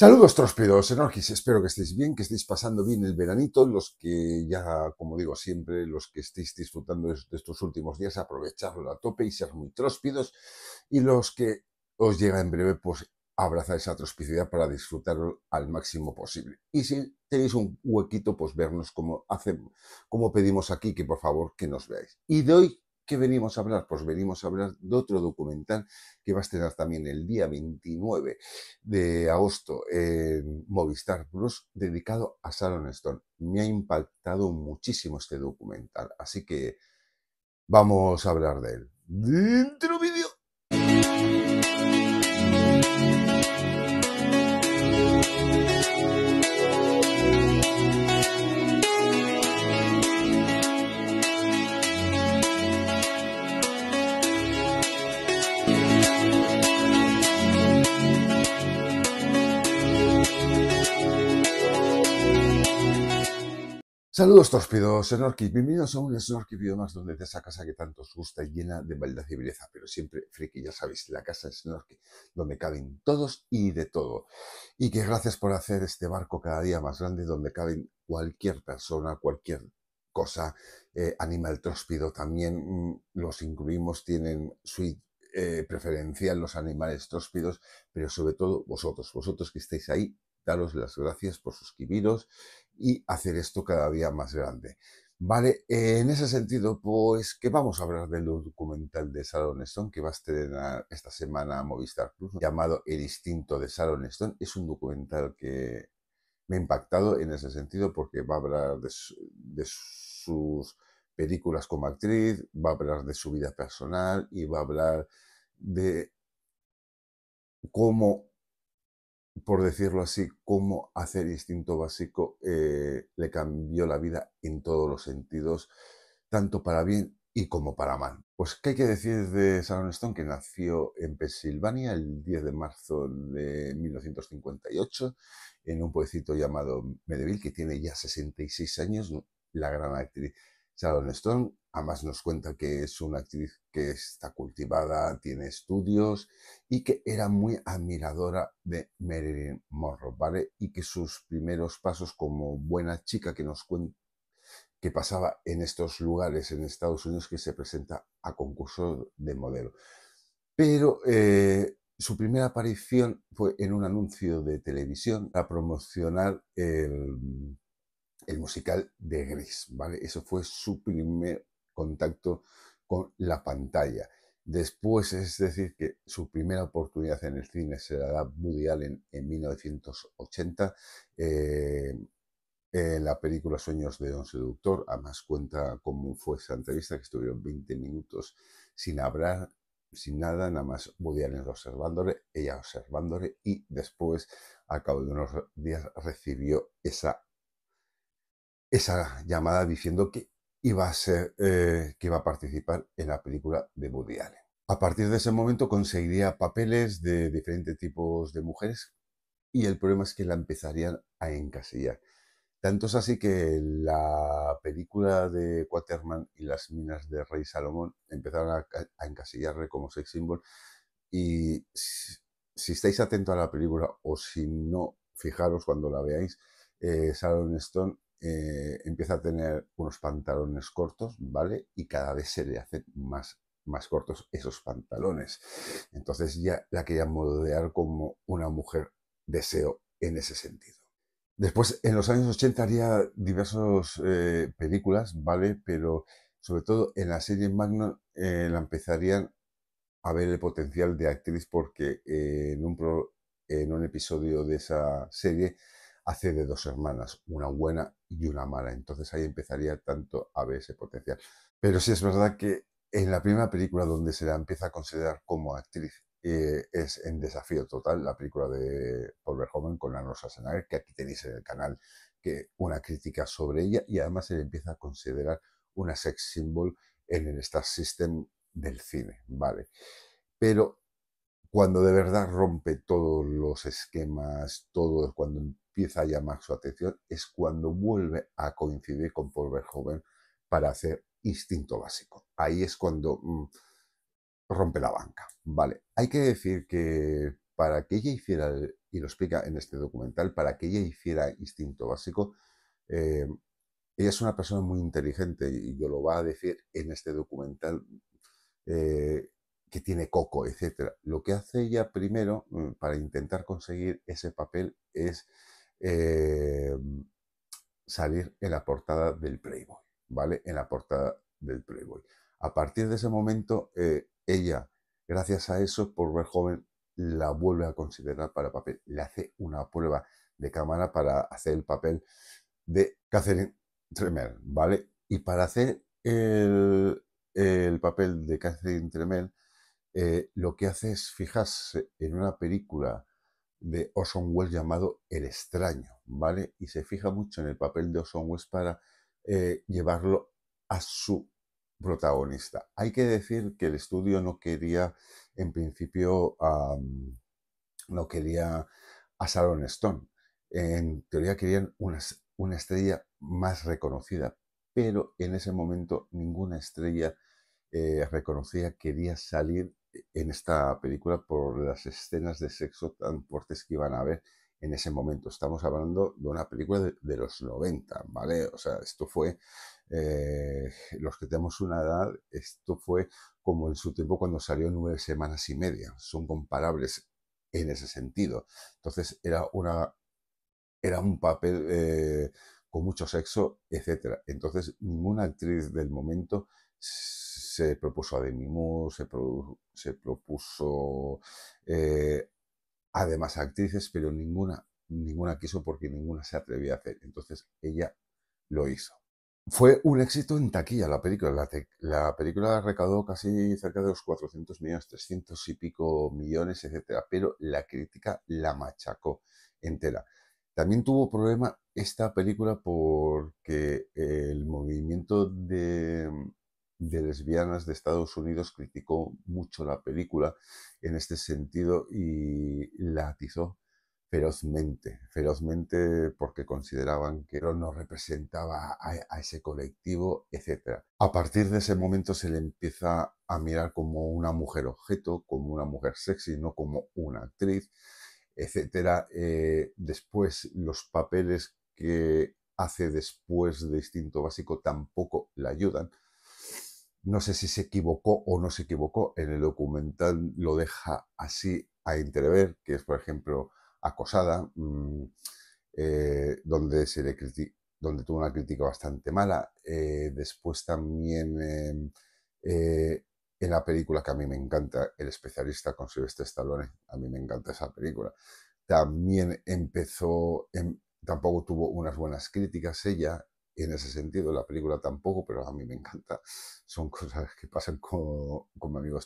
Saludos tróspidos, enorgis, espero que estéis bien, que estéis pasando bien el veranito, los que ya, como digo siempre, los que estéis disfrutando de estos últimos días, aprovechadlo a tope y ser muy tróspidos, y los que os llega en breve, pues abrazar esa trospicidad para disfrutarlo al máximo posible. Y si tenéis un huequito, pues vernos como, hacemos, como pedimos aquí, que por favor que nos veáis. Y de hoy ¿Qué venimos a hablar? Pues venimos a hablar de otro documental que va a estrenar también el día 29 de agosto en Movistar Plus, dedicado a Sharon Stone. Me ha impactado muchísimo este documental, así que vamos a hablar de él. Dentro vídeo. Saludos en Snorkies. Bienvenidos a un Snorky más donde de esa casa que tanto os gusta y llena de maldad y belleza, pero siempre friki, ya sabéis, la casa Snorky, donde caben todos y de todo. Y que gracias por hacer este barco cada día más grande, donde caben cualquier persona, cualquier cosa, eh, animal tróspido también mm, los incluimos, tienen suite eh, preferencial los animales tróspidos, pero sobre todo vosotros, vosotros que estáis ahí daros las gracias por suscribiros, y hacer esto cada día más grande. Vale, en ese sentido, pues que vamos a hablar del documental de Sharon Stone que va a estrenar esta semana Movistar Plus, llamado El instinto de Sharon Stone. Es un documental que me ha impactado en ese sentido porque va a hablar de, de sus películas como actriz, va a hablar de su vida personal y va a hablar de cómo por decirlo así, cómo hacer instinto básico eh, le cambió la vida en todos los sentidos, tanto para bien y como para mal. Pues, ¿qué hay que decir de Sharon Stone? Que nació en Pensilvania el 10 de marzo de 1958 en un pueblecito llamado Medeville, que tiene ya 66 años, la gran actriz Sharon Stone además nos cuenta que es una actriz que está cultivada, tiene estudios y que era muy admiradora de Marilyn Monroe, ¿vale? Y que sus primeros pasos como buena chica que nos cuenta que pasaba en estos lugares en Estados Unidos que se presenta a concurso de modelo. Pero eh, su primera aparición fue en un anuncio de televisión a promocionar el el musical de Gris, ¿vale? Eso fue su primer contacto con la pantalla. Después, es decir, que su primera oportunidad en el cine se la da Woody Allen en 1980. en eh, eh, la película Sueños de un Seductor, además cuenta cómo fue esa entrevista, que estuvieron 20 minutos sin hablar, sin nada, nada más Woody Allen observándole, ella observándole, y después, al cabo de unos días, recibió esa esa llamada diciendo que iba a ser, eh, que iba a participar en la película de Woody Allen. A partir de ese momento conseguiría papeles de diferentes tipos de mujeres y el problema es que la empezarían a encasillar. Tanto es así que la película de Quaterman y las minas de Rey Salomón empezaron a, encasillarle como sex symbol y si, estáis atentos a la película o si no, fijaros cuando la veáis, eh, Stone eh, empieza a tener unos pantalones cortos, ¿vale? Y cada vez se le hacen más, más cortos esos pantalones. Entonces ya la quería modelar como una mujer deseo en ese sentido. Después, en los años 80 haría diversas eh, películas, ¿vale? Pero sobre todo en la serie Magnum eh, la empezarían a ver el potencial de actriz porque en un episodio de esa serie hace de dos hermanas, una buena y una mala. Entonces ahí empezaría tanto a ver ese potencial. Pero sí es verdad que en la primera película donde se la empieza a considerar como actriz eh, es en desafío total la película de Paul Verhoeven con Rosa Schwarzenegger, que aquí tenéis en el canal que una crítica sobre ella y además se le empieza a considerar una sex symbol en el star system del cine, ¿vale? Pero cuando de verdad rompe todos los esquemas, todo, cuando empieza a llamar su atención, es cuando vuelve a coincidir con Paul Verhoeven para hacer instinto básico. Ahí es cuando mm, rompe la banca. Vale, hay que decir que para que ella hiciera, y lo explica en este documental, para que ella hiciera instinto básico, eh, ella es una persona muy inteligente y yo lo va a decir en este documental. Eh, que tiene coco, etcétera. Lo que hace ella primero mm, para intentar conseguir ese papel es eh, salir en la portada del Playboy, ¿vale? En la portada del Playboy. A partir de ese momento, eh, ella, gracias a eso, por ver joven, la vuelve a considerar para papel. Le hace una prueba de cámara para hacer el papel de Catherine Tremel, ¿vale? Y para hacer el, el papel de Catherine Tremel, eh, lo que hace es fijarse en una película de Orson Welles llamado El extraño, ¿vale? Y se fija mucho en el papel de Orson Welles para eh, llevarlo a su protagonista. Hay que decir que el estudio no quería, en principio, no quería a Sharon Stone. En teoría querían una estrella más reconocida, pero en ese momento ninguna estrella eh, reconocía que quería salir eh, en esta película por las escenas de sexo tan fuertes que iban a haber en ese momento. Estamos hablando de una película de, los 90, ¿vale? O sea, esto fue, eh, los que tenemos una edad, esto fue como en su tiempo cuando salió nueve semanas y media. Son comparables en ese sentido. Entonces era una, era un papel con mucho sexo, etcétera. Entonces ninguna actriz del momento se propuso a Demi Moore, se, se propuso eh, además actrices, pero ninguna, ninguna quiso porque ninguna se atrevía a hacer. Entonces ella lo hizo. Fue un éxito en taquilla la película. La, película recaudó casi cerca de los 400 millones, 300 y pico millones, etcétera, pero la crítica la machacó entera. También tuvo problema esta película porque el movimiento de, de lesbianas de Estados Unidos criticó mucho la película en este sentido y la atizó ferozmente, ferozmente porque consideraban que no representaba a, ese colectivo, etc. A partir de ese momento se le empieza a mirar como una mujer objeto, como una mujer sexy, no como una actriz, etc. Eh, después los papeles que hace después de Instinto Básico tampoco la ayudan no sé si se equivocó o no se equivocó, en el documental lo deja así a entrever, que es, por ejemplo, acosada, mm, eh, donde, se le donde tuvo una crítica bastante mala. Eh, después también em, eh, en la película que a mí me encanta, El especialista con Silvestre Stallone, a mí me encanta esa película. También empezó, em, tampoco tuvo unas buenas críticas ella, en ese sentido, la película tampoco, pero a mí me encanta. Son cosas que pasan con, con mi amigo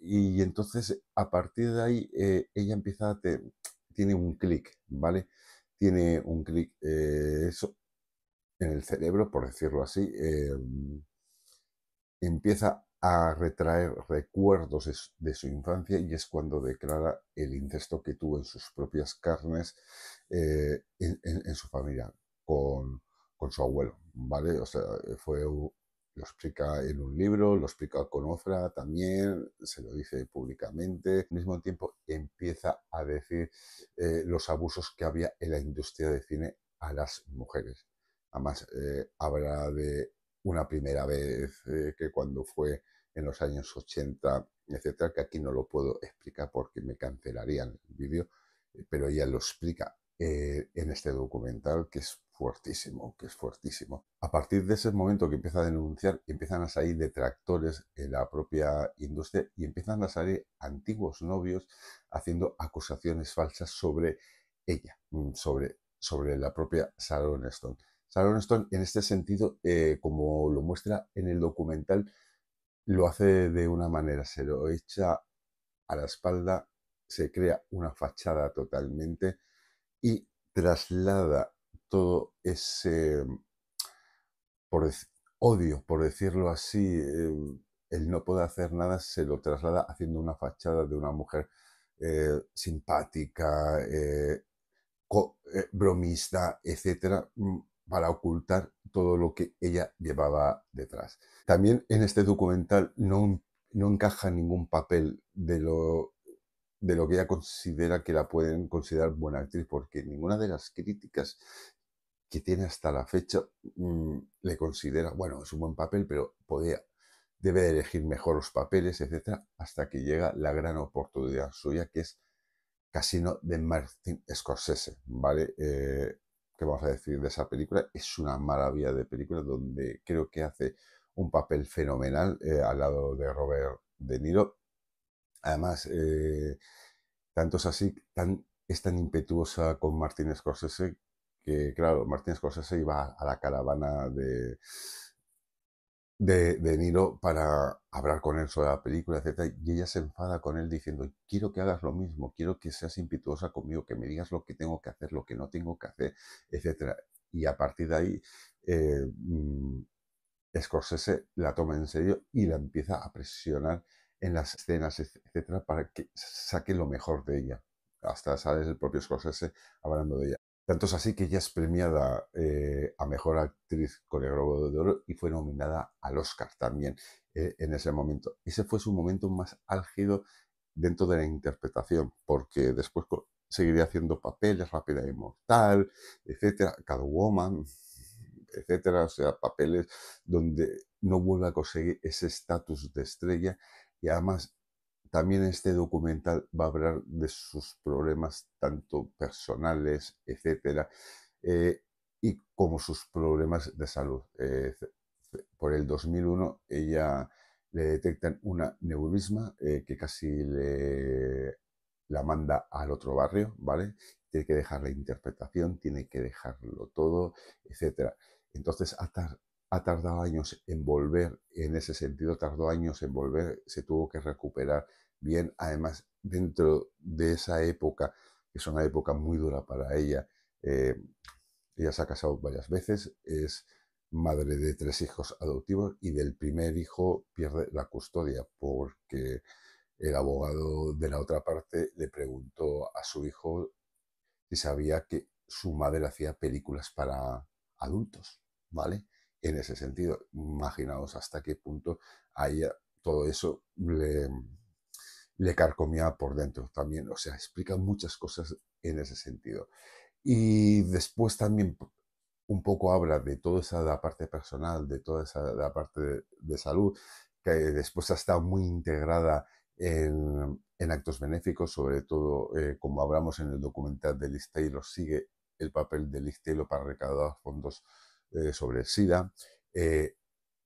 Y entonces, a partir de ahí, eh, ella empieza a... Te, tiene un clic, ¿vale? Tiene un clic eh, en el cerebro, por decirlo así. Em, empieza a retraer recuerdos de su, infancia y es cuando declara el incesto que tuvo en sus propias carnes eh, en, en su familia con con su abuelo, ¿vale? O sea, eh, fue, lo explica en un libro, lo explica con Ofra también, se lo dice públicamente. Al mismo tiempo empieza a decir eh, los abusos que había en la industria de cine a las mujeres. Además, eh, habla de una primera vez que cuando fue en los años 80, etcétera, que aquí no lo puedo explicar porque me cancelarían el vídeo, pero ella lo explica en este documental que es fuertísimo, que es fuertísimo. A partir de ese momento que empieza a denunciar, empiezan a salir detractores en la propia industria y empiezan a salir antiguos novios haciendo acusaciones falsas sobre ella, mm, sobre, sobre la propia Sharon Stone. Sharon Stone, en este sentido, eh, como lo muestra en el documental, lo hace de una manera, se lo echa a la espalda, se crea una fachada totalmente y traslada todo ese por, odio, por decirlo así, eh, el no poder hacer nada se lo traslada haciendo una fachada de una mujer eh, simpática, eh, bromista, etcétera, mm, para ocultar todo lo que ella llevaba detrás. También en este documental no, no encaja ningún papel de lo, de lo que ella considera que la pueden considerar buena actriz, porque ninguna de las críticas que tiene hasta la fecha, mm, le considera, bueno, es un buen papel, pero podía, debe elegir mejor los papeles, etcétera, hasta que llega la gran oportunidad suya, que es Casino de Martin Scorsese, ¿vale? Eh, ¿Qué vamos a decir de esa película? Es una maravilla de película donde creo que hace un papel fenomenal eh, al lado de Robert De Niro. Además, eh, tanto es así, tan, es tan impetuosa con Martin Scorsese que claro, Martín Scorsese iba a la caravana de, de, para hablar con él sobre la película, etc. Y ella se enfada con él diciendo, quiero que hagas lo mismo, quiero que seas impetuosa conmigo, que me digas lo que tengo que hacer, lo que no tengo que hacer, etc. Y a partir de ahí, eh, mm, Scorsese la toma en serio y la empieza a presionar en las escenas, etcétera, para que saque lo mejor de ella. Hasta sale el propio Scorsese hablando de ella. Tanto es así que ella es premiada eh, a Mejor Actriz con el Globo de Oro y fue nominada al Oscar también eh, en ese momento. Ese fue su momento más álgido dentro de la interpretación, porque después seguiría haciendo papeles, Rápida y Mortal, etcétera, Catwoman, etcétera, o sea, papeles donde no vuelve a conseguir ese estatus de estrella y además también este documental va a hablar de sus problemas tanto personales, etcétera, eh, y como sus problemas de salud. Eh, por el 2001 ella le detectan una neurisma eh, que casi le, la manda al otro barrio, ¿vale? Tiene que dejar la interpretación, tiene que dejarlo todo, etcétera. Entonces, Atar ha tardado años en volver, en ese sentido tardó años en volver, se tuvo que recuperar bien, además dentro de esa época, que es una época muy dura para ella, eh, ella se ha casado varias veces, es madre de tres hijos adoptivos y del primer hijo pierde la custodia porque el abogado de la otra parte le preguntó a su hijo si sabía que su madre hacía películas para adultos, ¿vale? en ese sentido. Imaginaos hasta qué punto ahí todo eso le, le carcomía por dentro también. O sea, explica muchas cosas en ese sentido. Y después también un poco habla de toda esa parte personal, de toda esa parte de, salud, que después ha estado muy integrada en, en actos benéficos, sobre todo eh, como hablamos en el documental de Liz sigue el papel de Liz para recaudar fondos eh, sobre el SIDA. Eh,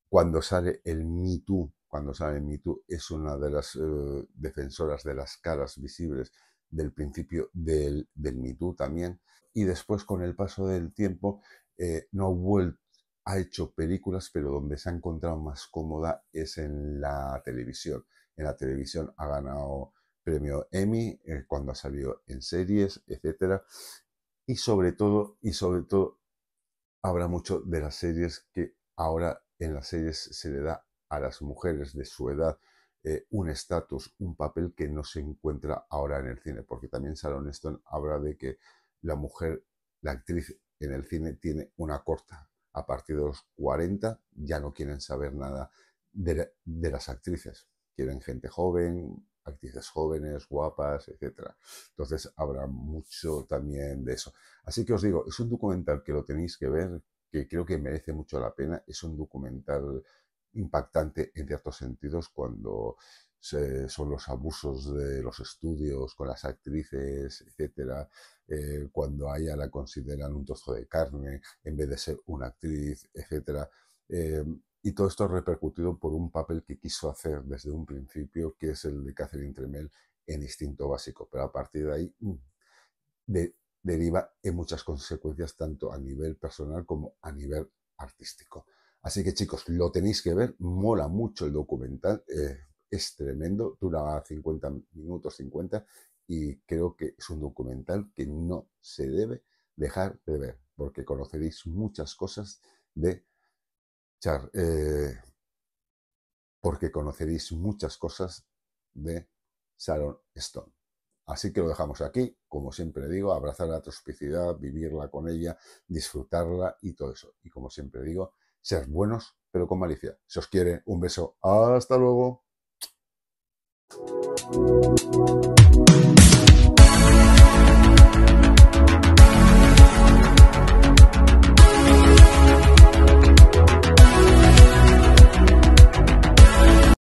cuando sale el Me cuando sale el Me es una de las eh, defensoras de las caras visibles del principio del, del Me también. Y después, con el paso del tiempo, no ha ha hecho películas, pero donde se ha encontrado más cómoda es en la televisión. En la televisión ha ganado premio Emmy cuando ha salido en series, etc. Y sobre todo, y sobre todo Habrá mucho de las series que ahora en las series se le da a las mujeres de su edad eh, un estatus, un papel que no se encuentra ahora en el cine, porque también Sarah Stone habla de que la mujer, la actriz en el cine tiene una corta. A partir de los 40 ya no quieren saber nada de las actrices. Quieren gente joven, actrices jóvenes, guapas, etc. Entonces habrá mucho también de eso. Así que os digo, es un documental que lo tenéis que ver, que creo que merece mucho la pena. Es un documental impactante en ciertos sentidos cuando son los abusos de los estudios con las actrices, etcétera. Eh, cuando a ella la consideran un trozo de carne en vez de ser una actriz, etcétera. Eh, y todo esto repercutido por un papel que quiso hacer desde un principio, que es el de Catherine Tremel en Instinto Básico. Pero a partir de ahí mm, deriva en muchas consecuencias, tanto a nivel personal como a nivel artístico. Así que chicos, lo tenéis que ver, mola mucho el documental, eh, es tremendo, dura 50 minutos 50 y creo que es un documental que no se debe dejar de ver, porque conoceréis muchas cosas de eh, porque conoceréis muchas cosas de Sharon Stone. Así que lo dejamos aquí, como siempre digo, abrazar la tropicidad, vivirla con ella, disfrutarla y todo eso. Y como siempre digo, ser buenos, pero con malicia. Se os quiere, un beso, hasta luego.